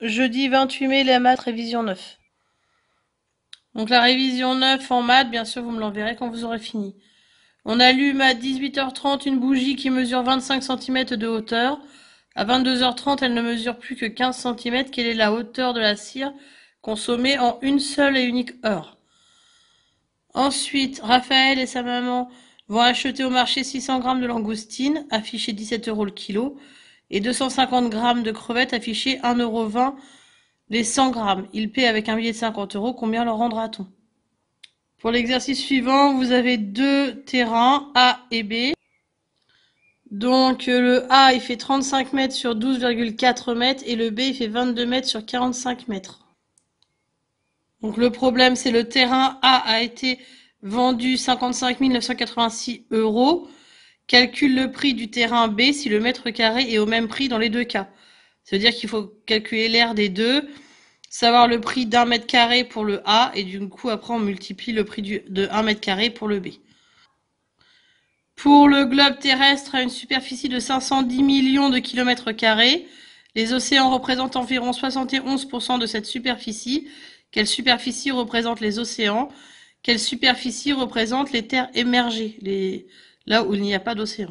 Jeudi 28 mai, la maths, révision 9. Donc la révision 9 en maths, bien sûr, vous me l'enverrez quand vous aurez fini. On allume à 18h30 une bougie qui mesure 25 cm de hauteur. À 22h30, elle ne mesure plus que 15 cm. Quelle est la hauteur de la cire consommée en une seule et unique heure Ensuite, Raphaël et sa maman vont acheter au marché 600 g de langoustine, affichée 17 euros le kilo et 250 grammes de crevettes affichées 1,20€ euro les 100 grammes. Il paie avec un billet de 50 euros. Combien leur rendra-t-on Pour l'exercice suivant, vous avez deux terrains, A et B. Donc euh, le A, il fait 35 mètres sur 12,4 mètres et le B, il fait 22 mètres sur 45 mètres. Donc le problème, c'est le terrain A a été vendu 55 986 euros. Calcule le prix du terrain B si le mètre carré est au même prix dans les deux cas. C'est-à-dire qu'il faut calculer l'air des deux, savoir le prix d'un mètre carré pour le A et du coup après on multiplie le prix de 1 mètre carré pour le B. Pour le globe terrestre à une superficie de 510 millions de kilomètres carrés, les océans représentent environ 71% de cette superficie. Quelle superficie représentent les océans Quelle superficie représentent les terres émergées, là où il n'y a pas d'océan.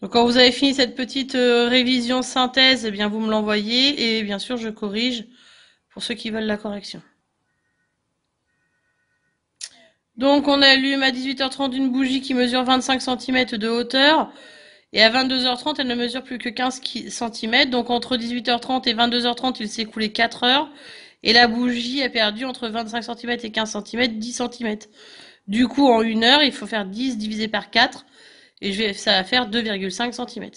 Donc quand vous avez fini cette petite euh, révision synthèse, eh bien vous me l'envoyez et bien sûr je corrige pour ceux qui veulent la correction. Donc on allume à 18h30 une bougie qui mesure 25 cm de hauteur et à 22h30 elle ne mesure plus que 15 cm. Donc entre 18h30 et 22h30 il s'est écoulé 4 heures et la bougie a perdu entre 25 cm et 15 cm, 10 cm. Du coup, en une heure, il faut faire 10 divisé par 4 et je vais, ça va faire 2,5 cm.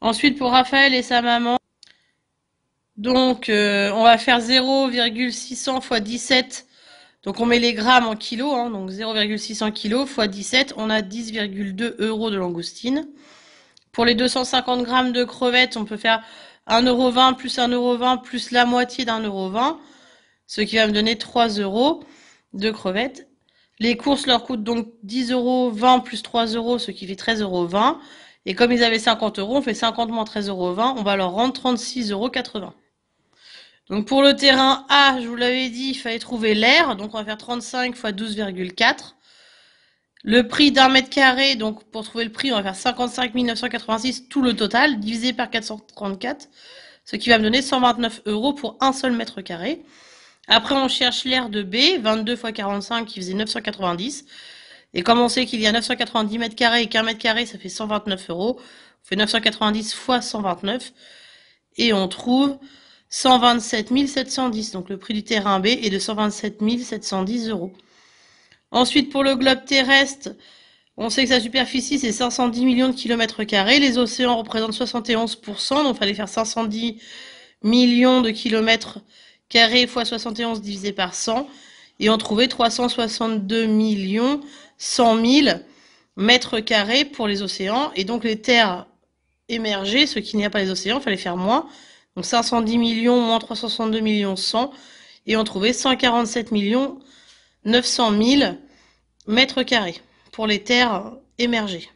Ensuite, pour Raphaël et sa maman, donc euh, on va faire 0,600 x 17. Donc on met les grammes en kilos, hein, donc 0,600 kg x 17, on a 10,2 euros de langoustine. Pour les 250 grammes de crevettes, on peut faire 1,20 euros plus 1,20 euros plus la moitié d'1,20 euro, ce qui va me donner 3 euros de crevettes. Les courses leur coûtent donc 10 euros plus 3 euros, ce qui fait 13 euros Et comme ils avaient 50 euros, on fait 50 moins 13,20 euros, on va leur rendre 36,80 euros. Donc pour le terrain A, je vous l'avais dit, il fallait trouver l'air, donc on va faire 35 x 12,4. Le prix d'un mètre carré, donc pour trouver le prix, on va faire 55 986, tout le total, divisé par 434, ce qui va me donner 129 euros pour un seul mètre carré. Après, on cherche l'aire de B, 22 x 45 qui faisait 990. Et comme on sait qu'il y a 990 mètres carrés et qu'un mètre carré, ça fait 129 euros, on fait 990 fois 129 et on trouve 127 710. Donc le prix du terrain B est de 127 710 euros. Ensuite, pour le globe terrestre, on sait que sa superficie, c'est 510 millions de kilomètres carrés. Les océans représentent 71%, donc il fallait faire 510 millions de kilomètres carré fois 71 divisé par 100 et on trouvait 362 millions 100 000 mètres carrés pour les océans et donc les terres émergées, ce qui n'y a pas les océans, il fallait faire moins. Donc 510 millions moins 362 millions 100 et on trouvait 147 millions 900 000 mètres carrés pour les terres émergées.